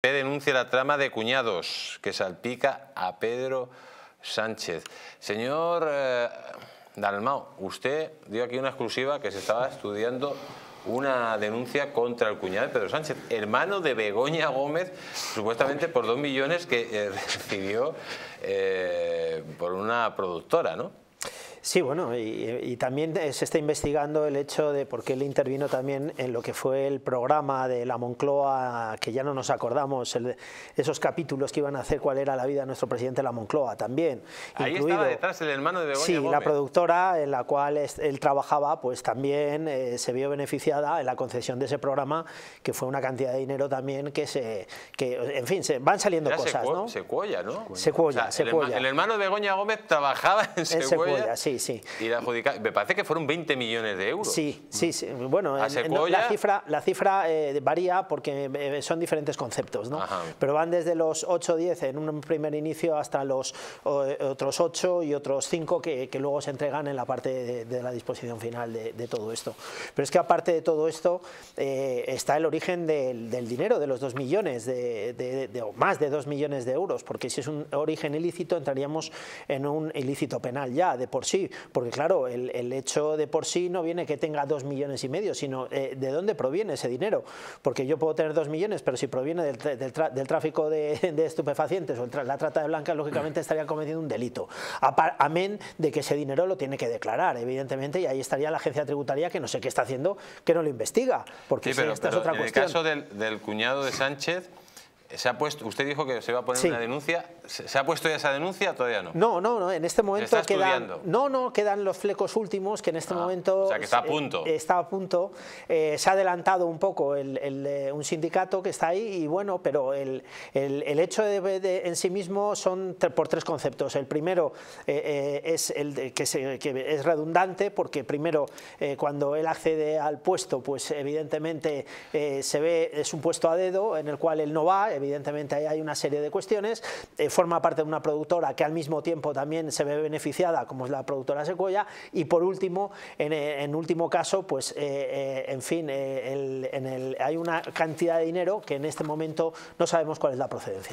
P denuncia la trama de cuñados que salpica a Pedro Sánchez. Señor eh, Dalmao, usted dio aquí una exclusiva que se estaba estudiando una denuncia contra el cuñado de Pedro Sánchez, hermano de Begoña Gómez, supuestamente por dos millones que eh, recibió eh, por una productora, ¿no? Sí, bueno, y, también se está investigando el hecho de por qué él intervino también en lo que fue el programa de la Moncloa, que ya no nos acordamos, esos capítulos que iban a hacer cuál era la vida de nuestro presidente la Moncloa también. Ahí estaba detrás el hermano de Begoña Sí, la productora en la cual él trabajaba, pues también eh, se vio beneficiada en la concesión de ese programa, que fue una cantidad de dinero también que se... que En fin, se van saliendo cosas, ¿no? Se cuella, ¿no? Se cuella, se cuella El, hermano de Begoña Gómez trabajaba en Secuoya, sí me parece que fueron 20 millones de euros. Sí, sí, sí. bueno, la cifra, la cifra eh, varía porque eh, son diferentes conceptos, ¿no? Pero van desde los 8 10 en un primer inicio hasta los otros 8 y otros 5 que, luego se entregan en la parte de, la disposición final de, todo esto. Pero es que aparte de todo esto eh, está el origen del, dinero, de los 2 millones, de, o más de 2 millones de euros, porque si es un origen ilícito entraríamos en un ilícito penal ya de por sí, porque claro, el, hecho de por sí no viene que tenga dos millones y medio, sino eh, de dónde proviene ese dinero, porque yo puedo tener dos millones, pero si proviene del, tráfico de, estupefacientes o la trata de blancas, lógicamente estaría cometiendo un delito, amén de que ese dinero lo tiene que declarar, evidentemente, y ahí estaría la agencia tributaria que no sé qué está haciendo, que no lo investiga, porque sí, esta es otra en cuestión. el caso del cuñado de Sánchez puesto, usted dijo que se iba a poner una denuncia. ¿Se ha puesto ya esa denuncia o todavía no? No, no, no. En este momento quedan. No, no, quedan los flecos últimos que en este ah, momento. O sea, que está a punto. Eh, está a punto. Eh, se ha adelantado un poco el, eh, un sindicato que está ahí y bueno, pero el, el hecho de, en sí mismo son por tres conceptos. El primero es el que, que, es redundante porque primero cuando él accede al puesto, pues evidentemente se ve, es un puesto a dedo en el cual él no va evidentemente ahí hay una serie de cuestiones, eh, forma parte de una productora que al mismo tiempo también se ve beneficiada, como es la productora Sequoia, y por último, en, eh, último caso, pues eh, en fin, en el, hay una cantidad de dinero que en este momento no sabemos cuál es la procedencia.